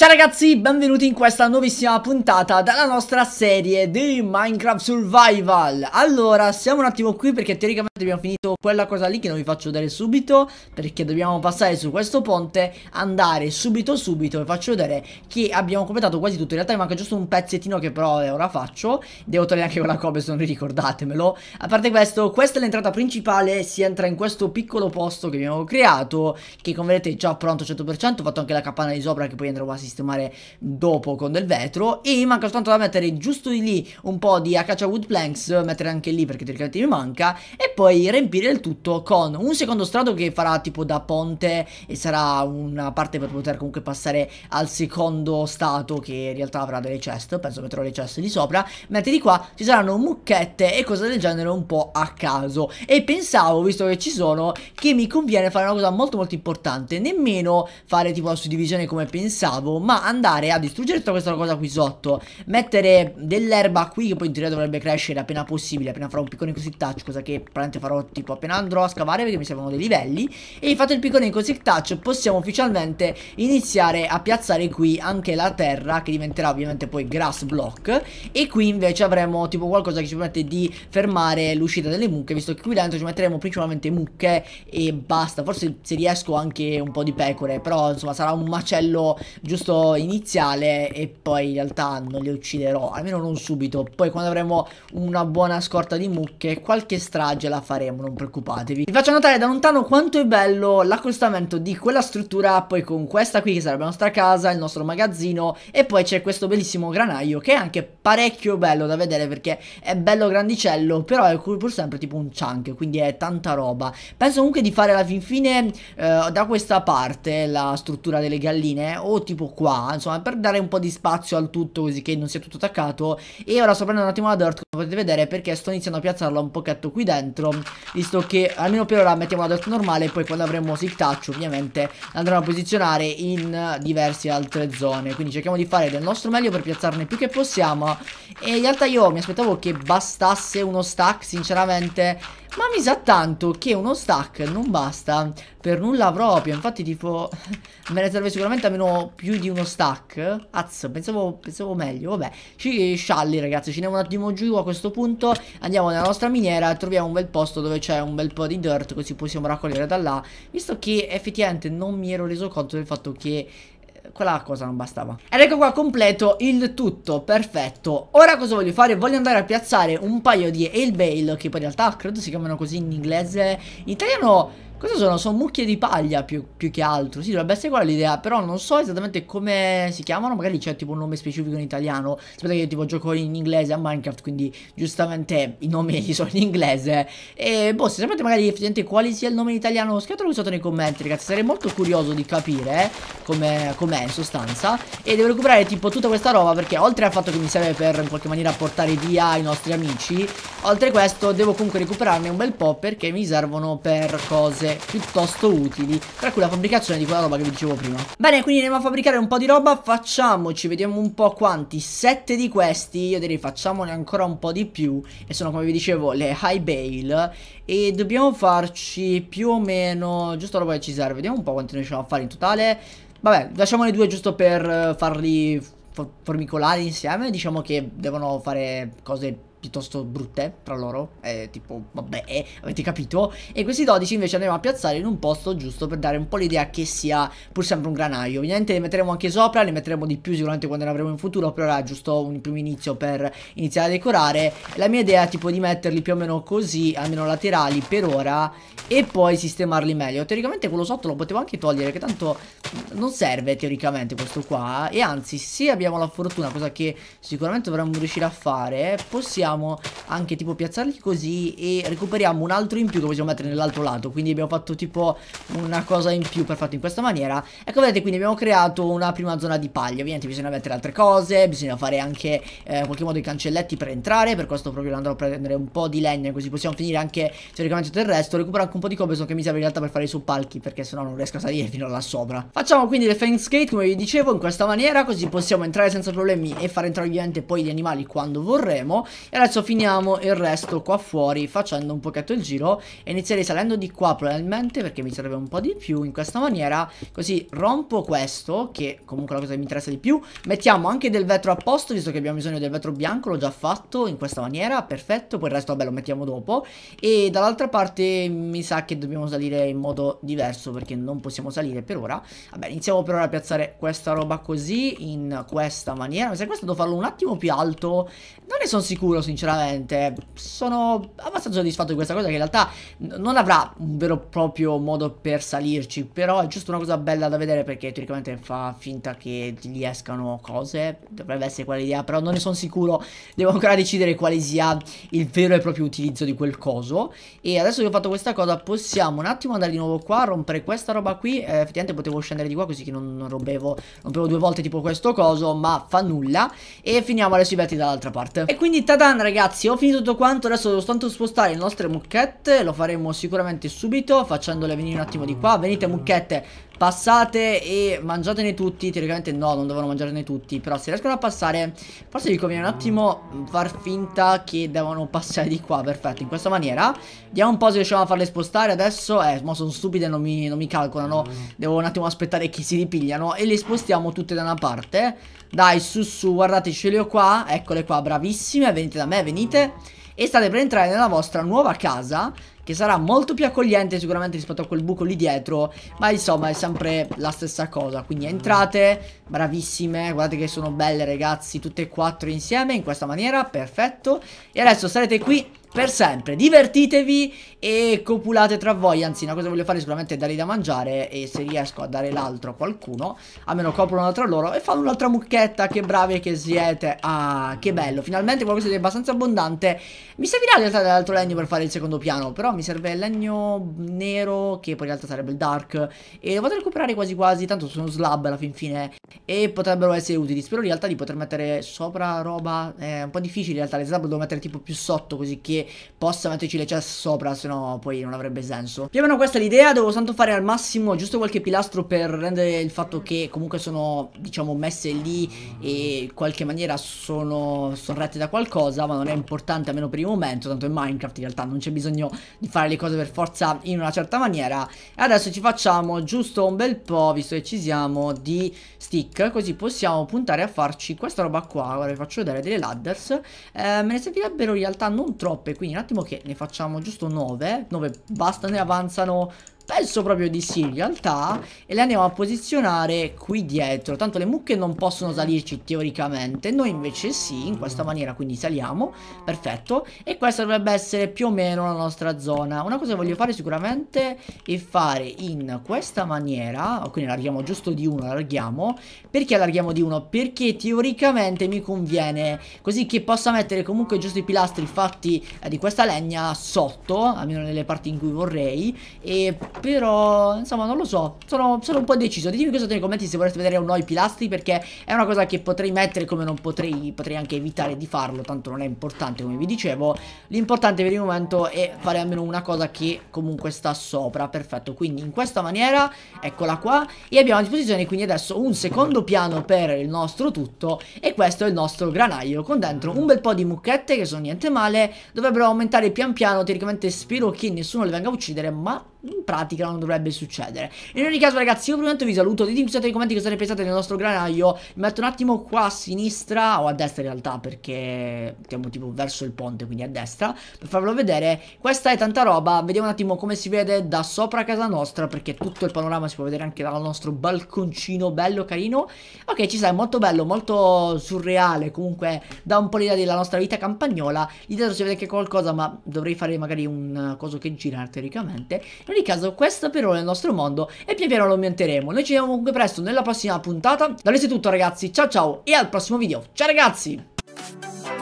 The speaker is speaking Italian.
Ciao ragazzi, benvenuti in questa nuovissima puntata della nostra serie di Minecraft Survival Allora, siamo un attimo qui perché teoricamente abbiamo finito quella cosa lì che non vi faccio vedere subito Perché dobbiamo passare su questo ponte, andare subito subito e faccio vedere che abbiamo completato quasi tutto In realtà mi manca giusto un pezzettino che però ora faccio Devo togliere anche quella copia se non ricordatemelo A parte questo, questa è l'entrata principale Si entra in questo piccolo posto che abbiamo creato Che come vedete è già pronto 100% Ho fatto anche la capanna di sopra che poi andrò a sistemare dopo con del vetro e manca soltanto da mettere giusto di lì un po' di acacia wood planks, mettere anche lì perché teoricamente mi manca e poi riempire il tutto con un secondo strato che farà tipo da ponte e sarà una parte per poter comunque passare al secondo stato che in realtà avrà delle chest, penso metterò le chest lì sopra, mentre di qua ci saranno mucchette e cose del genere un po' a caso e pensavo visto che ci sono che mi conviene fare una cosa molto molto importante, nemmeno fare tipo la suddivisione come pensavo ma andare a distruggere tutta questa cosa qui sotto Mettere dell'erba qui Che poi in teoria dovrebbe crescere appena possibile Appena farò un piccone così touch Cosa che probabilmente farò tipo appena andrò a scavare Perché mi servono dei livelli E fatto il piccone così touch Possiamo ufficialmente iniziare a piazzare qui anche la terra Che diventerà ovviamente poi grass block E qui invece avremo tipo qualcosa che ci permette di fermare l'uscita delle mucche Visto che qui dentro ci metteremo principalmente mucche E basta Forse se riesco anche un po' di pecore Però insomma sarà un macello giusto gusto iniziale e poi in realtà non le ucciderò, almeno non subito. Poi quando avremo una buona scorta di mucche, qualche strage la faremo, non preoccupatevi. Vi faccio notare da lontano quanto è bello l'accostamento di quella struttura, poi con questa qui che sarebbe la nostra casa, il nostro magazzino e poi c'è questo bellissimo granaio che è anche parecchio bello da vedere perché è bello grandicello, però è pur sempre tipo un chunk, quindi è tanta roba. Penso comunque di fare alla fin fine eh, da questa parte la struttura delle galline o tipo qua, insomma, per dare un po' di spazio al tutto così che non sia tutto attaccato. E ora sto prendendo un attimo la dirt, come potete vedere, perché sto iniziando a piazzarla un pochetto qui dentro, visto che almeno per ora mettiamo la dirt normale e poi quando avremo sick touch ovviamente andremo a posizionare in diverse altre zone. Quindi cerchiamo di fare del nostro meglio per piazzarne più che possiamo. E in realtà io mi aspettavo che bastasse uno stack, sinceramente ma mi sa tanto che uno stack non basta per nulla proprio. Infatti, tipo, me ne serve sicuramente almeno più di uno stack. Azz, pensavo, pensavo meglio. Vabbè, ci scialli, ragazzi. Ci andiamo un attimo giù a questo punto. Andiamo nella nostra miniera. Troviamo un bel posto dove c'è un bel po' di dirt. Così possiamo raccogliere da là. Visto che effettivamente non mi ero reso conto del fatto che quella cosa non bastava Ed ecco qua completo il tutto, perfetto Ora cosa voglio fare? Voglio andare a piazzare un paio di ale bale Che poi in realtà credo si chiamano così in inglese In italiano Cosa sono? Sono mucchie di paglia più, più che altro. Sì, dovrebbe essere quella l'idea. Però non so esattamente come si chiamano. Magari c'è tipo un nome specifico in italiano. Aspetta che io tipo gioco in inglese a Minecraft. Quindi giustamente i nomi li sono in inglese. E boh, se sapete magari effettivamente quale sia il nome in italiano, scrivetelo sotto nei commenti, ragazzi. Sarei molto curioso di capire com'è com in sostanza. E devo recuperare tipo tutta questa roba. Perché oltre al fatto che mi serve per in qualche maniera portare via i nostri amici. Oltre a questo devo comunque recuperarne un bel po' perché mi servono per cose cose piuttosto utili, tra cui la fabbricazione di quella roba che vi dicevo prima. Bene, quindi andiamo a fabbricare un po' di roba, facciamoci, vediamo un po' quanti, Sette di questi, io direi facciamone ancora un po' di più, e sono come vi dicevo le high bale, e dobbiamo farci più o meno, giusto la roba che ci serve, vediamo un po' quanti riusciamo a fare in totale, vabbè, lasciamone due giusto per eh, farli formicolare insieme, diciamo che devono fare cose più piuttosto brutte tra loro, eh, tipo vabbè, avete capito, e questi 12 invece andremo a piazzare in un posto giusto per dare un po' l'idea che sia pur sempre un granaio, ovviamente le metteremo anche sopra, ne metteremo di più sicuramente quando ne avremo in futuro, però era giusto un primo inizio per iniziare a decorare, la mia idea è tipo di metterli più o meno così, almeno laterali per ora, e poi sistemarli meglio, teoricamente quello sotto lo potevo anche togliere, che tanto non serve teoricamente questo qua E anzi se abbiamo la fortuna Cosa che sicuramente dovremmo riuscire a fare Possiamo anche tipo piazzarli così E recuperiamo un altro in più Che possiamo mettere nell'altro lato Quindi abbiamo fatto tipo una cosa in più Per fatto in questa maniera Ecco vedete quindi abbiamo creato una prima zona di paglia Ovviamente bisogna mettere altre cose Bisogna fare anche eh, in qualche modo i cancelletti per entrare Per questo proprio andrò a prendere un po' di legna Così possiamo finire anche teoricamente tutto il resto Recupero anche un po' di cobblestone che mi serve in realtà per fare i soppalchi Perché sennò non riesco a salire fino là sopra Facciamo quindi le fence gate come vi dicevo in questa maniera così possiamo entrare senza problemi e far entrare ovviamente poi gli animali quando vorremo E adesso finiamo il resto qua fuori facendo un pochetto il giro e inizierei salendo di qua probabilmente perché mi serve un po' di più in questa maniera Così rompo questo che comunque è la cosa che mi interessa di più Mettiamo anche del vetro a posto visto che abbiamo bisogno del vetro bianco l'ho già fatto in questa maniera perfetto Poi il resto vabbè lo mettiamo dopo e dall'altra parte mi sa che dobbiamo salire in modo diverso perché non possiamo salire per ora Vabbè, iniziamo per ora a piazzare questa roba così, in questa maniera. Mi sa che questo devo farlo un attimo più alto. Non ne sono sicuro, sinceramente. Sono abbastanza soddisfatto di questa cosa, che in realtà non avrà un vero e proprio modo per salirci. Però è giusto una cosa bella da vedere, perché teoricamente fa finta che gli escano cose. Dovrebbe essere quell'idea, però non ne sono sicuro. Devo ancora decidere quale sia il vero e proprio utilizzo di quel coso. E adesso che ho fatto questa cosa, possiamo un attimo andare di nuovo qua, rompere questa roba qui. Eh, effettivamente potevo scendere prendere di qua così che non, non rompevo, rompevo due volte tipo questo coso, ma fa nulla. E finiamo adesso i vetri dall'altra parte. E quindi tadan ragazzi, ho finito tutto quanto, adesso devo soltanto spostare le nostre mucchette, lo faremo sicuramente subito facendole venire un attimo di qua. Venite mucchette, Passate e mangiatene tutti Teoricamente no, non devono mangiarne tutti Però se riescono a passare Forse vi conviene un attimo far finta che devono passare di qua Perfetto, in questa maniera Vediamo un po' se riusciamo a farle spostare adesso Eh, mo sono stupide, non mi, non mi calcolano Devo un attimo aspettare che si ripigliano E le spostiamo tutte da una parte Dai, su su, guardate, ce le ho qua Eccole qua, bravissime Venite da me, venite e state per entrare nella vostra nuova casa che sarà molto più accogliente sicuramente rispetto a quel buco lì dietro, ma insomma è sempre la stessa cosa, quindi mm. entrate, bravissime, guardate che sono belle ragazzi, tutte e quattro insieme in questa maniera, perfetto, e adesso sarete qui per sempre, divertitevi e copulate tra voi, anzi una cosa che voglio fare sicuramente è dargli da mangiare e se riesco a dare l'altro a qualcuno, almeno coprono uno tra loro e fanno un'altra mucchetta, che bravi che siete, ah che bello, finalmente qualcosa di abbastanza abbondante, mi servirà in realtà dell'altro legno per fare il secondo piano, però mi serve il legno nero che poi in realtà sarebbe il dark e lo vado a recuperare quasi quasi, tanto sono slab alla fin fine e potrebbero essere utili, spero in realtà di poter mettere sopra roba, è eh, un po' difficile in realtà, le slab devo mettere tipo più sotto così che possa metterci le chest sopra, se no poi non avrebbe senso. Più o meno questa è l'idea, devo tanto fare al massimo giusto qualche pilastro per rendere il fatto che comunque sono, diciamo, messe lì e in qualche maniera sono, sorrette da qualcosa, ma non è importante almeno per il momento, tanto in Minecraft in realtà non c'è bisogno di fare le cose per forza in una certa maniera. E adesso ci facciamo giusto un bel po', visto che ci siamo, di stick, così possiamo puntare a farci questa roba qua, ora vi faccio vedere delle ladders, eh, me ne servirebbero in realtà non troppe troppe. Quindi un attimo che ne facciamo giusto 9. 9 basta, ne avanzano Penso proprio di sì in realtà E le andiamo a posizionare qui dietro Tanto le mucche non possono salirci teoricamente Noi invece sì, in questa maniera quindi saliamo Perfetto E questa dovrebbe essere più o meno la nostra zona Una cosa che voglio fare sicuramente è fare in questa maniera Quindi allarghiamo giusto di uno, allarghiamo Perché allarghiamo di uno? Perché teoricamente mi conviene Così che possa mettere comunque giusto i pilastri fatti eh, di questa legna sotto Almeno nelle parti in cui vorrei E però, insomma, non lo so Sono, sono un po' deciso Ditemi cosa nei commenti se vorreste vedere o no i pilastri Perché è una cosa che potrei mettere come non potrei Potrei anche evitare di farlo Tanto non è importante come vi dicevo L'importante per il momento è fare almeno una cosa che comunque sta sopra Perfetto, quindi in questa maniera Eccola qua E abbiamo a disposizione quindi adesso un secondo piano per il nostro tutto E questo è il nostro granaio Con dentro un bel po' di mucchette che sono niente male Dovrebbero aumentare pian piano Teoricamente spero che nessuno le venga a uccidere Ma in pratica non dovrebbe succedere. In ogni caso, ragazzi, io per il momento vi saluto. Ditemi scusate nei commenti cosa ne pensate del nostro granaio. Mi metto un attimo qua a sinistra, o a destra in realtà, perché siamo tipo verso il ponte, quindi a destra, per farvelo vedere. Questa è tanta roba. Vediamo un attimo come si vede da sopra casa nostra, perché tutto il panorama si può vedere anche dal nostro balconcino bello, carino. Ok, ci sta, è molto bello, molto surreale. Comunque, dà un po' l'idea della nostra vita campagnola. Lì dietro si vede anche qualcosa, ma dovrei fare magari un coso che gira teoricamente. In ogni caso, questo per ora è il nostro mondo e pian piano lo aumenteremo. Noi ci vediamo comunque presto nella prossima puntata. Da questo è tutto ragazzi, ciao ciao e al prossimo video. Ciao ragazzi!